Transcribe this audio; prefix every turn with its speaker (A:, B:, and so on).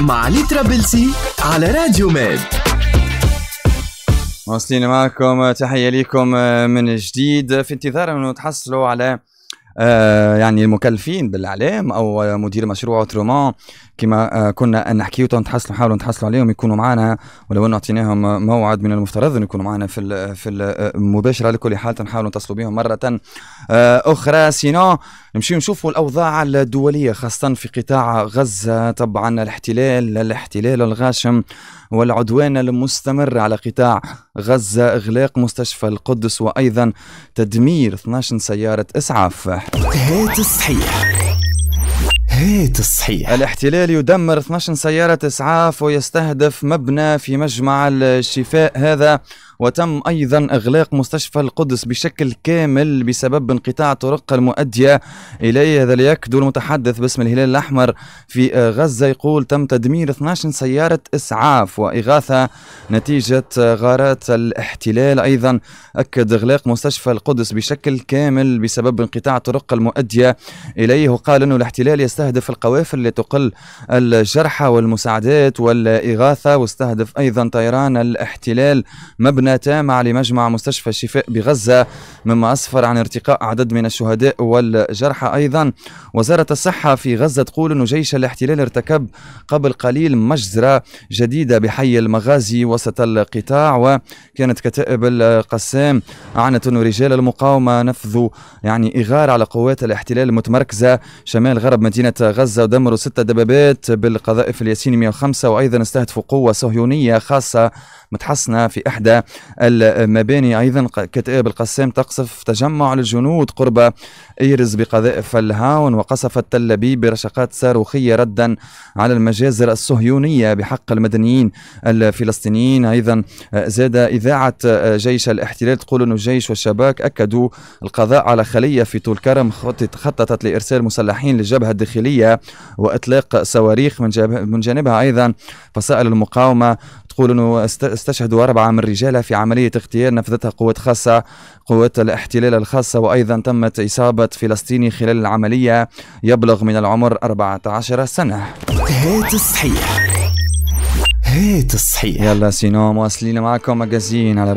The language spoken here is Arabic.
A: مع لترا بلسي على راديو ميد واصلين معكم تحية لكم آه، من جديد في انتظار انه تحصلوا على آه، يعني المكلفين بالاعلام او مدير مشروع اوترومون كما آه، كنا أن نحكي ونتحصلوا نحاولوا نتحصلوا عليهم يكونوا معنا ولو أنه أعطيناهم موعد من المفترض أن يكونوا معنا في في المباشرة آه، على كل حال نحاولوا نتصلوا بهم مرة آه، أخرى سينو نمشيو نشوفوا الأوضاع الدولية خاصة في قطاع غزة طبعا الاحتلال الاحتلال الغاشم والعدوان المستمر على قطاع غزة إغلاق مستشفى القدس وأيضا تدمير 12 سيارة إسعاف هات الصحيح هيت الصحيح الاحتلال يدمر 12 سيارة إسعاف ويستهدف مبنى في مجمع الشفاء هذا وتم أيضا إغلاق مستشفى القدس بشكل كامل بسبب انقطاع طرق المؤدية إليه هذا دون متحدث باسم الهلال الأحمر في غزة يقول تم تدمير 12 سيارة إسعاف وإغاثة نتيجة غارات الاحتلال أيضا أكد إغلاق مستشفى القدس بشكل كامل بسبب انقطاع طرق المؤدية إليه وقال أنه الاحتلال يستهدف القوافل لتقل الجرحى والمساعدات والإغاثة واستهدف أيضا طيران الاحتلال مبنى تامة على مجمع مستشفى الشفاء بغزة مما أسفر عن ارتقاء عدد من الشهداء والجرحى أيضا وزارة الصحة في غزة تقول أن جيش الاحتلال ارتكب قبل قليل مجزرة جديدة بحي المغازي وسط القطاع وكانت كتائب القسام أعنت أن رجال المقاومة نفذوا يعني إغارة على قوات الاحتلال المتمركزة شمال غرب مدينة غزة ودمروا ستة دبابات بالقذائف الياسين 105 وأيضا استهدفوا قوة صهيونية خاصة متحصنة في إحدى المباني أيضا كتائب القسام تقصف تجمع للجنود قرب إيرز بقذائف الهاون وقصفت تل أبيب برشقات صاروخية ردا على المجازر الصهيونية بحق المدنيين الفلسطينيين أيضا آه، زاد إذاعة آه، جيش الاحتلال تقول أن الجيش والشباك أكدوا القضاء على خلية في طول كرم خططت لإرسال مسلحين للجبهة الداخلية وإطلاق صواريخ من, من جانبها أيضا فصائل المقاومة تقول انه استشهدوا اربعه من رجالها في عمليه اغتيال نفذتها قوات خاصه قوات الاحتلال الخاصه وايضا تمت اصابه فلسطيني خلال العمليه يبلغ من العمر 14 سنه. هات الصحيح هات الصحيح يلا سينو مواصلين معكم مجازين على